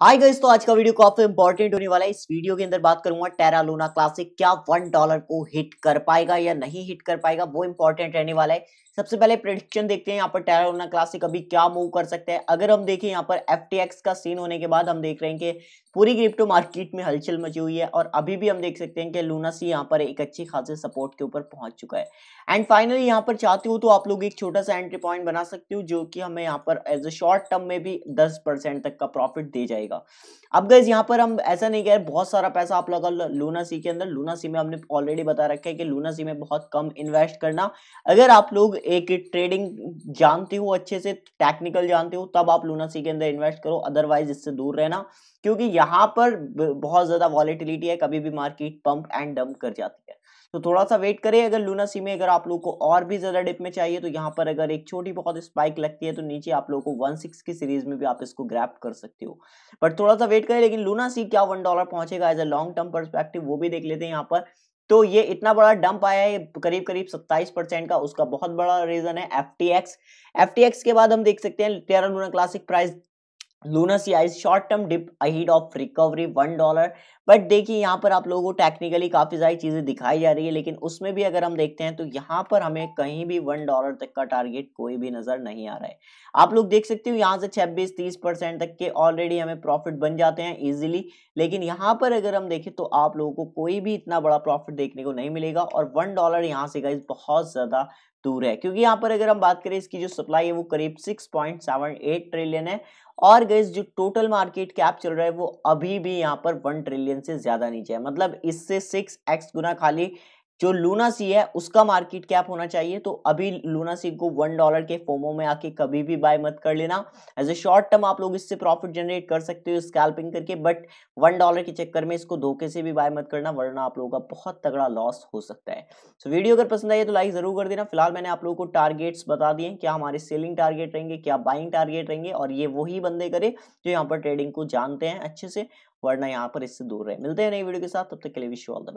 hi guys तो आज का वीडियो काफी इंपॉर्टेंट होने वाला है इस वीडियो के अंदर बात करूंगा टेरा लूना क्लासिक क्या वन डॉलर को हिट कर पाएगा या नहीं हिट कर पाएगा वो इंपॉर्टेंट रहने वाला है सबसे पहले प्रेडिक्शन देखते हैं यहाँ पर टेरा लूना क्लासिक अभी क्या मूव कर सकते हैं अगर हम देखें यहाँ पर एफ का सीन होने के बाद हम देख रहे हैं कि पूरी क्रिप्टो मार्केट में हलचल मची हुई है और अभी भी हम देख सकते हैं कि लूना सी यहाँ पर एक अच्छी खासे सपोर्ट के ऊपर पहुंच चुका है एंड फाइनली यहाँ पर चाहते हो तो आप लोग एक छोटा सा एंट्री पॉइंट बना सकते हो जो कि हमें यहाँ पर एज अ शॉर्ट टर्म में भी दस तक का प्रॉफिट दे जाएगा रहेगा अब गैस यहाँ पर हम ऐसा नहीं कह बहुत सारा पैसा आप लगा लूना सी के अंदर लूना सी में हमने ऑलरेडी बता रखा है कि लूना सी में बहुत कम इन्वेस्ट करना अगर आप लोग एक ट्रेडिंग जानते हो अच्छे से टेक्निकल जानते हो तब आप लूना सी के अंदर इन्वेस्ट करो अदरवाइज इससे दूर रहना क्योंकि यहाँ पर बहुत ज़्यादा वॉलेटिलिटी है कभी भी मार्केट पंप एंड डंप कर जाती है तो थोड़ा सा वेट करें अगर लूना सी में अगर आप लोग को और भी ज़्यादा डिप में चाहिए तो यहाँ पर अगर एक छोटी बहुत स्पाइक लगती है तो नीचे आप लोगों को वन सिक्स की सीरीज में भी आप इसको ग्रैप कर सकते हो बट थोड़ा सा वेट करें लेकिन लूना सी क्या वन डॉलर पहुंचेगा as a long term perspective वो भी देख लेते हैं यहाँ पर तो ये इतना बड़ा डंप आया है करीब करीब 27 परसेंट का उसका बहुत बड़ा रीजन है एफ टी के बाद हम देख सकते हैं Terra Luna Classic price sees short term dip ahead of recovery one dollar but देखिए यहाँ पर आप लोगों को टेक्निकली काफ़ी सारी चीज़ें दिखाई जा रही है लेकिन उसमें भी अगर हम देखते हैं तो यहाँ पर हमें कहीं भी वन डॉलर तक का टारगेट कोई भी नज़र नहीं आ रहा है आप लोग देख सकते हो यहाँ से छब्बीस तीस परसेंट तक के ऑलरेडी हमें प्रॉफिट बन जाते हैं ईजिली लेकिन यहाँ पर अगर हम देखें तो आप लोगों को कोई भी इतना बड़ा प्रॉफिट देखने को नहीं मिलेगा और वन डॉलर यहाँ से गाइज बहुत ज़्यादा दूर है क्योंकि यहाँ पर अगर हम बात करें इसकी जो सप्लाई है वो करीब 6.78 ट्रिलियन है और गैस जो टोटल मार्केट कैप चल रहा है वो अभी भी यहाँ पर 1 ट्रिलियन से ज़्यादा नीचे है मतलब इससे 6x गुना खाली जो लूना सी है उसका मार्केट कैप होना चाहिए तो अभी लूना सी को वन डॉलर के फोमो में आके कभी भी बाय मत कर लेना एज ए शॉर्ट टर्म आप लोग इससे प्रॉफिट जनरेट कर सकते हो स्कैल्पिंग करके बट वन डॉलर के चक्कर में इसको धोखे से भी बाय मत करना वरना आप लोगों का बहुत तगड़ा लॉस हो सकता है सो so, वीडियो अगर पसंद आई तो लाइक जरूर कर देना फिलहाल मैंने आप लोगों को टारगेट्स बता दिए क्या हमारे सेलिंग टारगेट रहेंगे क्या बाइंग टारगेट रहेंगे और ये वही बंदे करे जो यहाँ पर ट्रेडिंग को जानते हैं अच्छे से वरना यहाँ पर इससे दूर रहे मिलते हैं नई वीडियो के साथ तब तक के लिए विश ऑल द